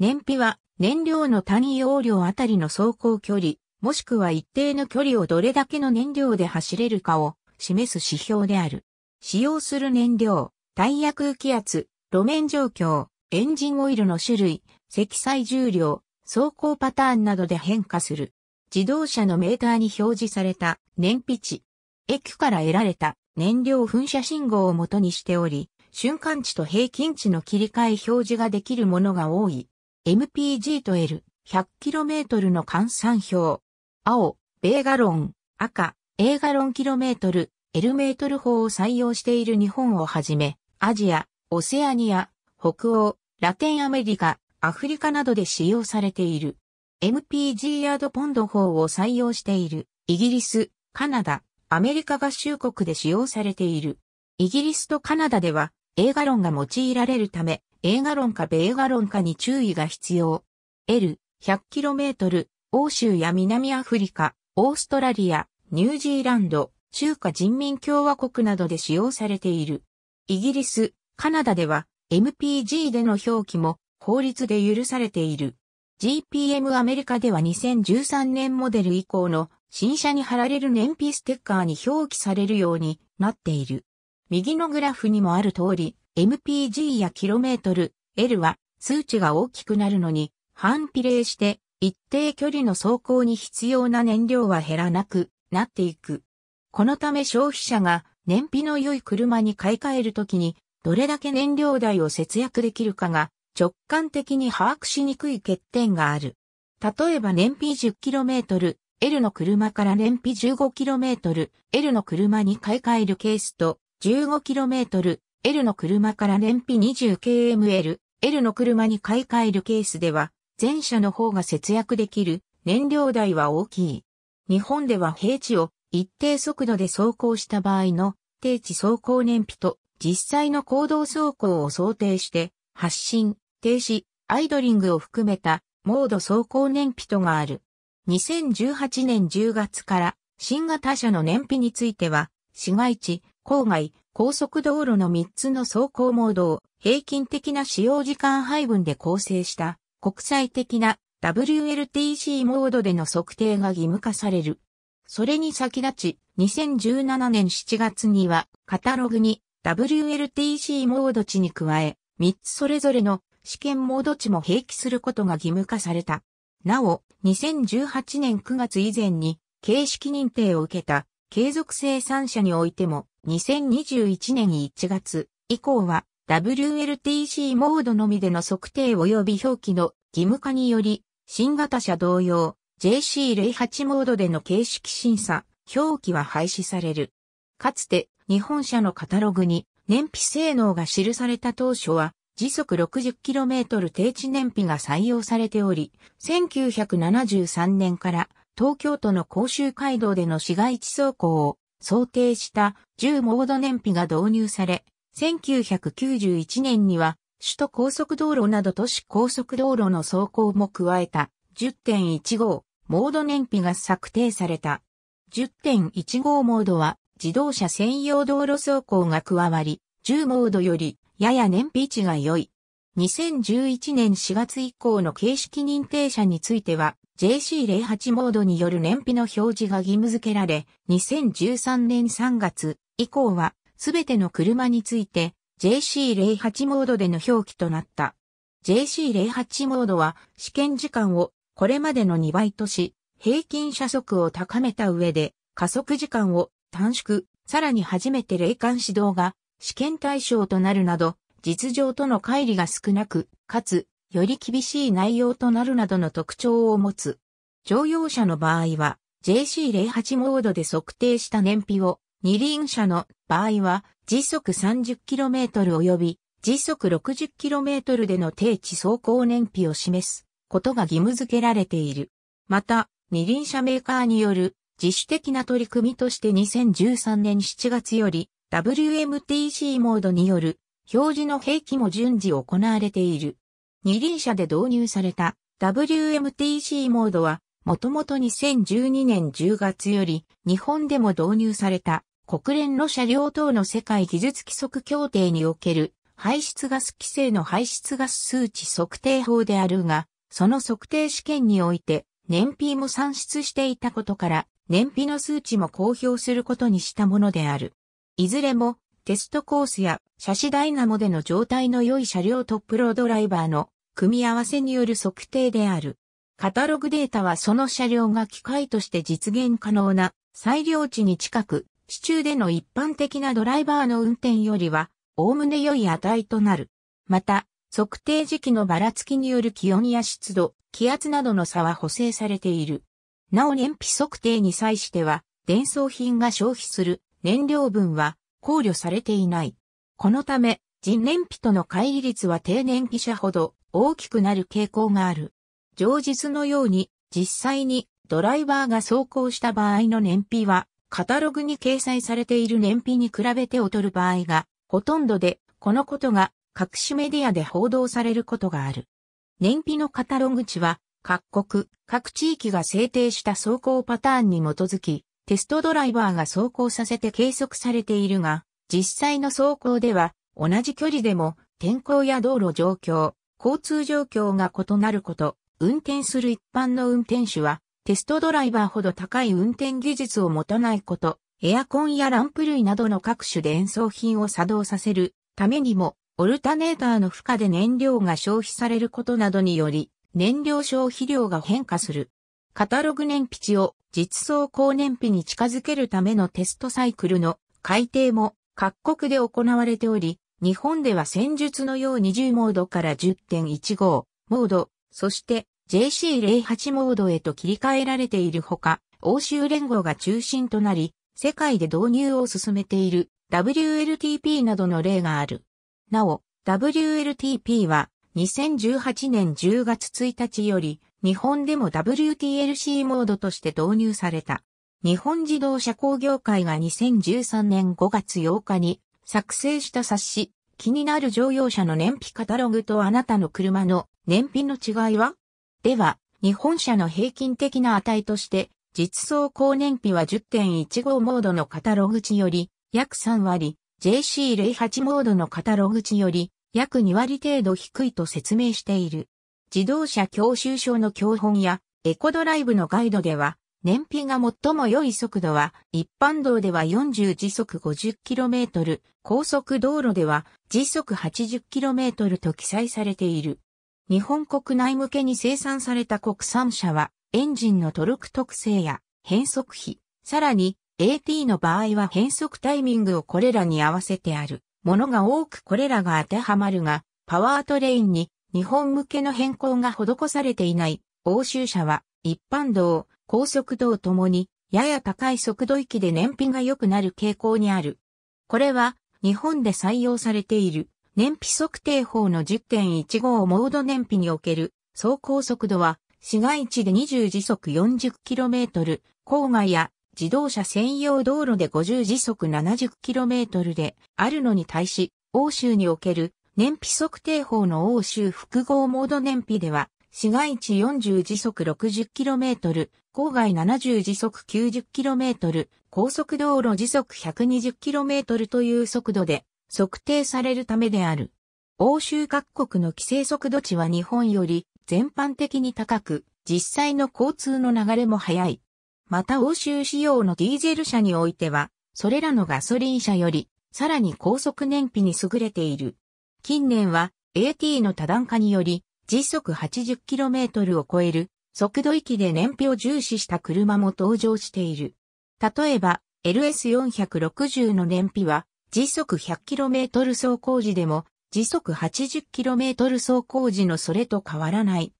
燃費は燃料の単位容量あたりの走行距離、もしくは一定の距離をどれだけの燃料で走れるかを示す指標である。使用する燃料、タイヤ空気圧、路面状況、エンジンオイルの種類、積載重量、走行パターンなどで変化する。自動車のメーターに表示された燃費値。駅から得られた燃料噴射信号を元にしており、瞬間値と平均値の切り替え表示ができるものが多い。MPG と L、100km の換算表。青、米ガロン、赤、A ガロンキロメートル、L メートル法を採用している日本をはじめ、アジア、オセアニア、北欧、ラテンアメリカ、アフリカなどで使用されている。MPG ヤードポンド法を採用している。イギリス、カナダ、アメリカ合衆国で使用されている。イギリスとカナダでは、A ガロンが用いられるため、映画論か米画論かに注意が必要。L、100km、欧州や南アフリカ、オーストラリア、ニュージーランド、中華人民共和国などで使用されている。イギリス、カナダでは MPG での表記も法律で許されている。GPM アメリカでは2013年モデル以降の新車に貼られる燃費ステッカーに表記されるようになっている。右のグラフにもある通り、MPG や km、L は数値が大きくなるのに反比例して一定距離の走行に必要な燃料は減らなくなっていく。このため消費者が燃費の良い車に買い替えるときにどれだけ燃料代を節約できるかが直感的に把握しにくい欠点がある。例えば燃費 10km、L の車から燃費 15km、L の車に買い替えるケースと 15km、L の車から燃費 20kml、L の車に買い替えるケースでは、前者の方が節約できる燃料代は大きい。日本では平地を一定速度で走行した場合の定地走行燃費と実際の行動走行を想定して発進、停止、アイドリングを含めたモード走行燃費とがある。2018年10月から新型車の燃費については市街地、郊外、高速道路の3つの走行モードを平均的な使用時間配分で構成した国際的な WLTC モードでの測定が義務化される。それに先立ち、2017年7月にはカタログに WLTC モード値に加え、3つそれぞれの試験モード値も併記することが義務化された。なお、2018年9月以前に形式認定を受けた継続生産者においても2021年1月以降は WLTC モードのみでの測定及び表記の義務化により、新型車同様 JC08 モードでの形式審査、表記は廃止される。かつて日本車のカタログに燃費性能が記された当初は時速 60km 低地燃費が採用されており、1973年から東京都の甲州街道での市街地走行を想定した10モード燃費が導入され、1991年には首都高速道路など都市高速道路の走行も加えた10.15モード燃費が策定された。10.15モードは自動車専用道路走行が加わり、10モードよりやや燃費値が良い。2011年4月以降の形式認定者については、JC08 モードによる燃費の表示が義務付けられ、2013年3月以降は、すべての車について JC08 モードでの表記となった。JC08 モードは試験時間をこれまでの2倍とし、平均車速を高めた上で加速時間を短縮、さらに初めて霊感指導が試験対象となるなど、実情との乖離が少なく、かつより厳しい内容となるなどの特徴を持つ。乗用車の場合は JC08 モードで測定した燃費を、二輪車の場合は時速 30km 及び時速 60km での定置走行燃費を示すことが義務付けられている。また、二輪車メーカーによる自主的な取り組みとして2013年7月より WMTC モードによる表示の併記も順次行われている。二輪車で導入された WMTC モードは、もともと2012年10月より日本でも導入された国連の車両等の世界技術規則協定における排出ガス規制の排出ガス数値測定法であるが、その測定試験において燃費も算出していたことから燃費の数値も公表することにしたものである。いずれもテストコースや車種ダイナモでの状態の良い車両とプロドライバーの組み合わせによる測定である。カタログデータはその車両が機械として実現可能な裁量値に近く、市中での一般的なドライバーの運転よりは、おおむね良い値となる。また、測定時期のばらつきによる気温や湿度、気圧などの差は補正されている。なお燃費測定に際しては、伝送品が消費する燃料分は考慮されていない。このため、人燃費との乖離率は低燃費者ほど大きくなる傾向がある。上述のように、実際にドライバーが走行した場合の燃費は、カタログに掲載されている燃費に比べて劣る場合が、ほとんどで、このことが各種メディアで報道されることがある。燃費のカタログ値は、各国、各地域が制定した走行パターンに基づき、テストドライバーが走行させて計測されているが、実際の走行では、同じ距離でも、天候や道路状況、交通状況が異なること、運転する一般の運転手は、テストドライバーほど高い運転技術を持たないこと、エアコンやランプ類などの各種で演奏品を作動させるためにも、オルタネーターの負荷で燃料が消費されることなどにより、燃料消費量が変化する。カタログ燃費値を実装高燃費に近づけるためのテストサイクルの改定も各国で行われており、日本では戦術のよう20モードから10.15モード、そして JC08 モードへと切り替えられているほか、欧州連合が中心となり、世界で導入を進めている WLTP などの例がある。なお、WLTP は2018年10月1日より日本でも WTLC モードとして導入された。日本自動車工業会が2013年5月8日に作成した冊子、気になる乗用車の燃費カタログとあなたの車の燃費の違いはでは、日本車の平均的な値として、実装高燃費は10.15モードのカタログ値より約3割、JC08 モードのカタログ値より約2割程度低いと説明している。自動車教習所の教本やエコドライブのガイドでは燃費が最も良い速度は、一般道では40時速 50km、高速道路では時速 80km と記載されている。日本国内向けに生産された国産車は、エンジンのトルク特性や変速比、さらに AT の場合は変速タイミングをこれらに合わせてあるものが多くこれらが当てはまるが、パワートレインに日本向けの変更が施されていない欧州車は一般道、高速度ともに、やや高い速度域で燃費が良くなる傾向にある。これは、日本で採用されている、燃費測定法の10.15モード燃費における、走行速度は、市街地で20時速 40km、郊外や自動車専用道路で50時速 70km であるのに対し、欧州における燃費測定法の欧州複合モード燃費では市街地40時速 60km、郊外70時速 90km、高速道路時速 120km という速度で測定されるためである。欧州各国の規制速度値は日本より全般的に高く、実際の交通の流れも速い。また欧州仕様のディーゼル車においては、それらのガソリン車より、さらに高速燃費に優れている。近年は AT の多段化により、時速 80km を超える速度域で燃費を重視した車も登場している。例えば、LS460 の燃費は時速 100km 走行時でも時速 80km 走行時のそれと変わらない。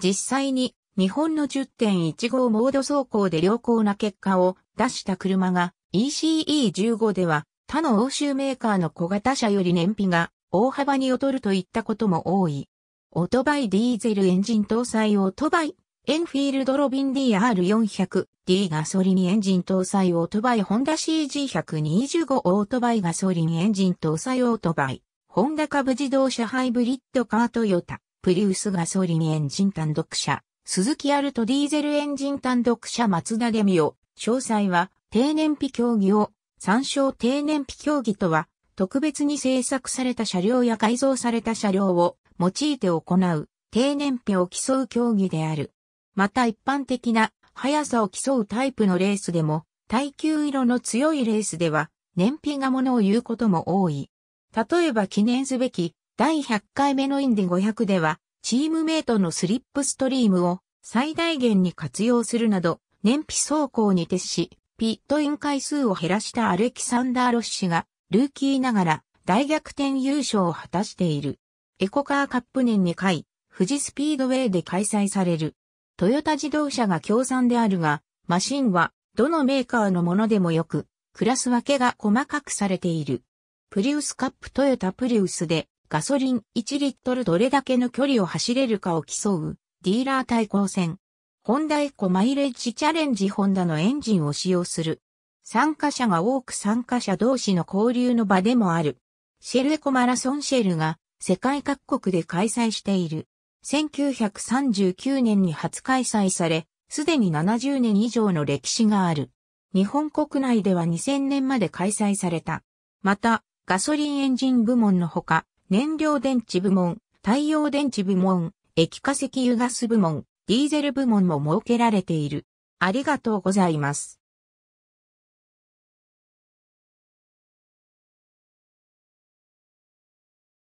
実際に日本の10.15モード走行で良好な結果を出した車が ECE15 では他の欧州メーカーの小型車より燃費が大幅に劣るといったことも多い。オトバイディーゼルエンジン搭載オートバイ、エンフィールドロビン DR400D ガソリンエンジン搭載オートバイホンダ CG125 オートバイガソリンエンジン搭載オートバイ、ホンダ株自動車ハイブリッドカートヨタ、プリウスガソリンエンジン単独車、鈴木アルトディーゼルエンジン単独車松田デミオ、詳細は低燃費競技を、参照低燃費競技とは、特別に製作された車両や改造された車両を用いて行う低燃費を競う競技である。また一般的な速さを競うタイプのレースでも、耐久色の強いレースでは、燃費がものを言うことも多い。例えば記念すべき第100回目のインディ500では、チームメイトのスリップストリームを最大限に活用するなど、燃費走行に徹し、ピットイン回数を減らしたアレキサンダー・ロッシが、ルーキーながら大逆転優勝を果たしている。エコカーカップ年2回、富士スピードウェイで開催される。トヨタ自動車が協賛であるが、マシンはどのメーカーのものでもよく、クラス分けが細かくされている。プリウスカップトヨタプリウスでガソリン1リットルどれだけの距離を走れるかを競うディーラー対抗戦。ホンダエコマイレッジチャレンジホンダのエンジンを使用する。参加者が多く参加者同士の交流の場でもある。シェルエコマラソンシェルが世界各国で開催している。1939年に初開催され、すでに70年以上の歴史がある。日本国内では2000年まで開催された。また、ガソリンエンジン部門のほか、燃料電池部門、太陽電池部門、液化石油ガス部門、ディーゼル部門も設けられている。ありがとうございます。